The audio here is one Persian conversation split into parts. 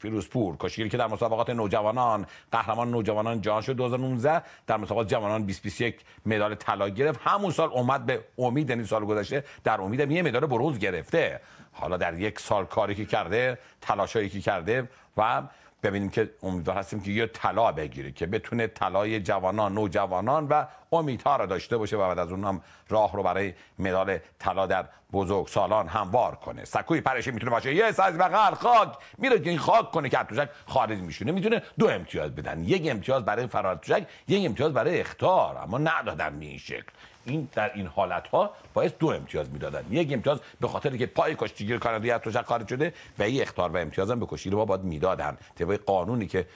فیروزپور کشگیری که در مسابقات نوجوانان قهرمان نوجوانان جهان شد 2019 در مسابقات جوانان 2021 مدال طلا گرفت همون سال اومد به امید این یعنی سال گذشته در امید یه مدال بروز گرفته حالا در یک سال کاری که کرده تلاشایی که کرده و ببینیم که امیدوار هستیم که یه طلا بگیره که بتونه طلای جوانان نوجوانان و امیدها را داشته باشه و بعد از اون راه رو برای مدال طلا در بزرگ سالان هموار کنه سکوی پرشی میتونه باشه یه از بغل خاک میره که این خاک کنه که توشک خارج میشونه میتونه دو امتیاز بدن یک امتیاز برای فرار توشک یک امتیاز برای اختار اما ندادن به این شکل این در این حالت ها دو امتیاز میدادن یک امتیاز به خاطر که پای کشتیگیر کانادایی از تشک خارج شده و یک اختار و امتیاز هم به و باید میدادن طبق قانونی که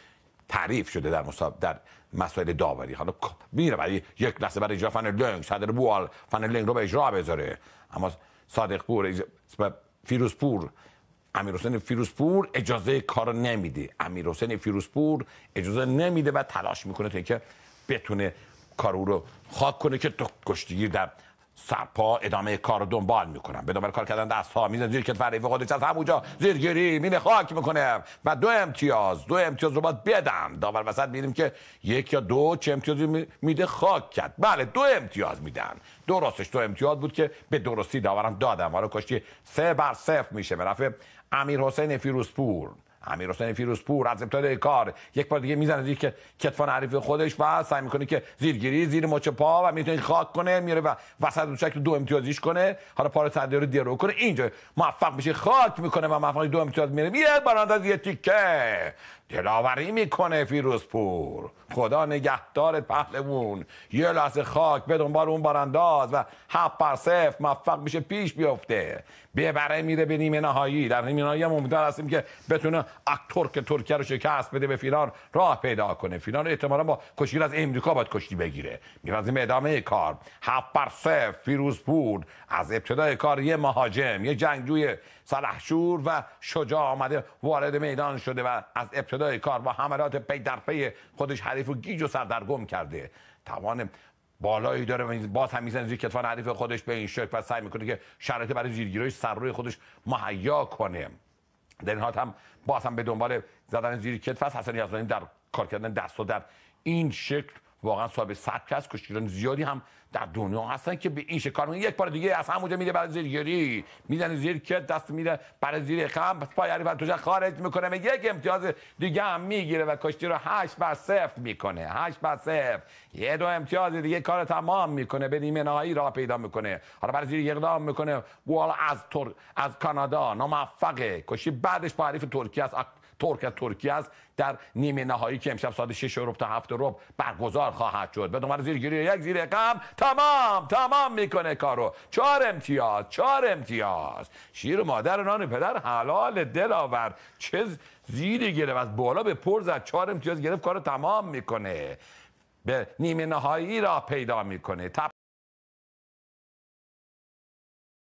تعریف شده در مصاب در مسائل داوری حالا میره برای یک لحظه برای اجرا فن لنگ صدر بوال فن لنگ رو به اجرا بذاره اما صادق پور فیروزپور امیر حسین فیروزپور اجازه کار نمیده امیر حسین فیروزپور اجازه نمیده و تلاش میکنه تا اینکه بتونه کار او رو خاک کنه که تو در سرپا ادامه کار رو دنبال میکنم به دنبال کار کردن دست ها میزن زیر کتفر رفیق خودش از همونجا زیر گیری مینه خاک میکنه و دو امتیاز دو امتیاز رو باید بدم داور وسط میبینیم که یک یا دو چه امتیازی میده خاک کرد بله دو امتیاز میدن درستش دو امتیاز بود که به درستی داورم دادم حالا کشتی سه بر صفر میشه به رفع امیر حسین فیروزپور امیر حسین فیروزپور از ابتدای کار یک بار دیگه میزنه دیگه که کتفان حریف خودش و سعی میکنه که زیرگیری زیر مچ پا و میتونه خاک کنه میره و وسط دو شکل دو امتیازیش کنه حالا پار صدی رو دیرو کنه اینجا موفق میشه خاک میکنه و موفق دو امتیاز میره یه برانداز یه تیکه دلاوری میکنه فیروزپور خدا نگهدار پهلوون یه لحظه خاک به دنبال اون بارانداز و هفت بر صفر موفق میشه پیش بیفته ببره میره به نیمه نهایی در نیمه نهایی هم امیدوار هستیم که بتونه که ترکیه رو شکست بده به فیلان راه پیدا کنه فینال احتمالا با کشتی از امریکا باید کشتی بگیره میپذیم ادامه کار هفت بر سه فیروزپور از ابتدای کار یه مهاجم یه جنگجوی سلحشور و شجاع آمده وارد میدان شده و از ابتدای کار با حملات پی در پی خودش حریف و گیج و سردرگم کرده توان بالایی داره و باز هم میزنه زیر کتفان حریف خودش به این شکل و سعی میکنه که شرایط برای زیرگیرای سر روی خودش مهیا کنه در این حالت هم با هم به دنبال زدن زیر کتف هست حسن یزدانی در کار کردن دست و در این شکل واقعا صاحب سبک است کشتیران زیادی هم در دنیا هستن که به این شکار یک بار دیگه از همونجا میره برای زیرگیری میزنه زیر که دست میره برای زیر خم پای علی توجه خارج میکنه و یک امتیاز دیگه هم میگیره و کشتی رو 8 بر صفر میکنه 8 بر صفر یه دو امتیاز دیگه کار تمام میکنه به نیمه نهایی راه پیدا میکنه حالا برای زیر اقدام میکنه بوال از تر... از کانادا ناموفقه کشتی بعدش با حریف ترکیه است ترک از ترکیه است در نیمه نهایی که امشب ساعت 6 ربع تا 7 ربع برگزار خواهد شد به دوباره زیرگیری یک زیر قم تمام تمام میکنه کارو چهار امتیاز چهار امتیاز شیر مادر نان پدر حلال دل آور چه زیری گرفت از بالا به پر زد چهار امتیاز گرفت کارو تمام میکنه به نیمه نهایی را پیدا میکنه